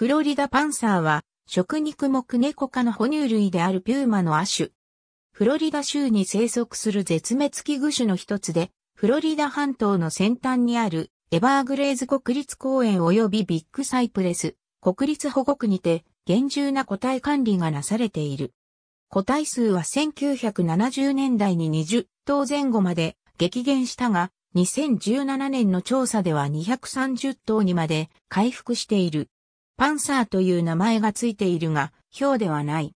フロリダパンサーは、食肉目猫科の哺乳類であるピューマの亜種。フロリダ州に生息する絶滅危惧種の一つで、フロリダ半島の先端にあるエバーグレーズ国立公園及びビッグサイプレス、国立保護区にて厳重な個体管理がなされている。個体数は1970年代に20頭前後まで激減したが、2017年の調査では230頭にまで回復している。パンサーという名前がついているが、表ではない。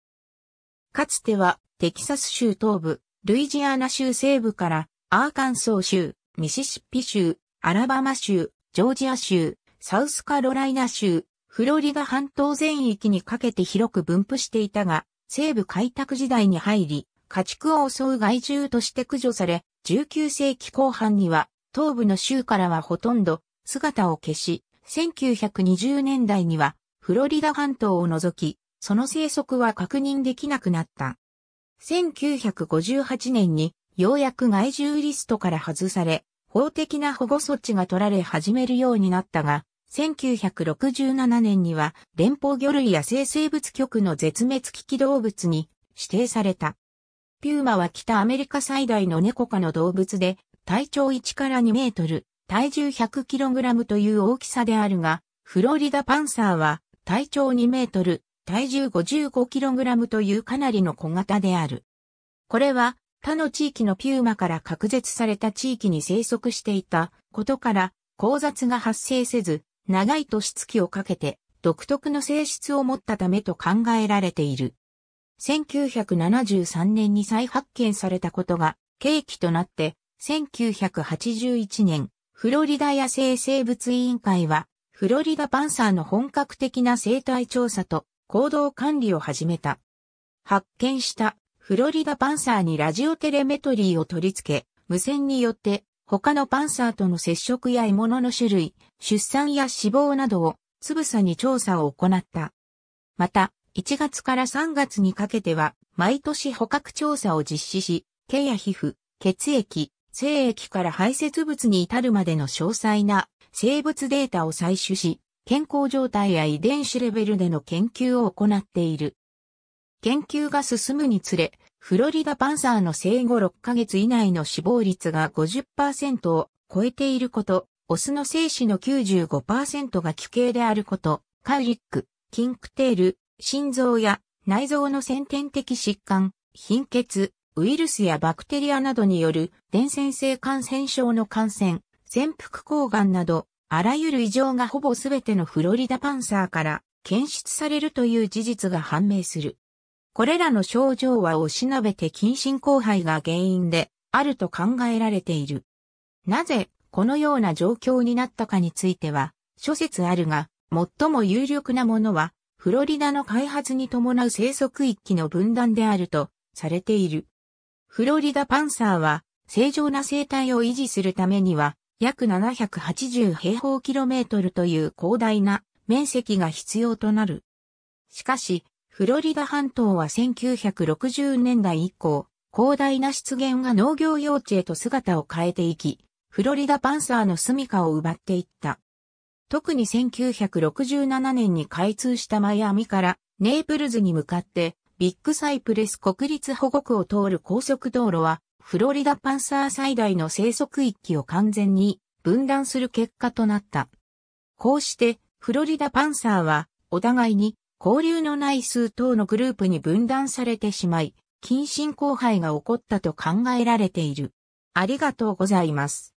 かつては、テキサス州東部、ルイジアナ州西部から、アーカンソー州、ミシシッピ州、アラバマ州、ジョージア州、サウスカロライナ州、フロリダ半島全域にかけて広く分布していたが、西部開拓時代に入り、家畜を襲う害獣として駆除され、19世紀後半には、東部の州からはほとんど姿を消し、1920年代にはフロリダ半島を除き、その生息は確認できなくなった。1958年にようやく害獣リストから外され、法的な保護措置が取られ始めるようになったが、1967年には連邦魚類野生生物局の絶滅危機動物に指定された。ピューマは北アメリカ最大の猫科の動物で体長1から2メートル、体重 100kg という大きさであるが、フロリダパンサーは体長2メートル、体重 55kg というかなりの小型である。これは他の地域のピューマから隔絶された地域に生息していたことから、交雑が発生せず、長い年月をかけて独特の性質を持ったためと考えられている。1973年に再発見されたことが契機となって、1981年、フロリダ野生生物委員会は、フロリダパンサーの本格的な生態調査と行動管理を始めた。発見したフロリダパンサーにラジオテレメトリーを取り付け、無線によって他のパンサーとの接触や獲物の種類、出産や死亡などをつぶさに調査を行った。また、1月から3月にかけては、毎年捕獲調査を実施し、毛や皮膚、血液、精液から排泄物に至るまでの詳細な生物データを採取し、健康状態や遺伝子レベルでの研究を行っている。研究が進むにつれ、フロリダパンサーの生後6ヶ月以内の死亡率が50%を超えていること、オスの精子の95%が奇形であること、カイリック、キンクテール、心臓や内臓の先天的疾患、貧血、ウイルスやバクテリアなどによる伝染性感染症の感染、潜伏抗がんなど、あらゆる異常がほぼすべてのフロリダパンサーから検出されるという事実が判明する。これらの症状はおしなべて近親交配が原因であると考えられている。なぜこのような状況になったかについては諸説あるが、最も有力なものはフロリダの開発に伴う生息域の分断であるとされている。フロリダパンサーは、正常な生態を維持するためには、約780平方キロメートルという広大な面積が必要となる。しかし、フロリダ半島は1960年代以降、広大な湿原が農業用地へと姿を変えていき、フロリダパンサーの住処を奪っていった。特に1967年に開通したマイアミからネープルズに向かってビッグサイプレス国立保護区を通る高速道路は、フロリダパンサー最大の生息域を完全に分断する結果となった。こうして、フロリダパンサーは、お互いに交流のない数等のグループに分断されてしまい、近親交配が起こったと考えられている。ありがとうございます。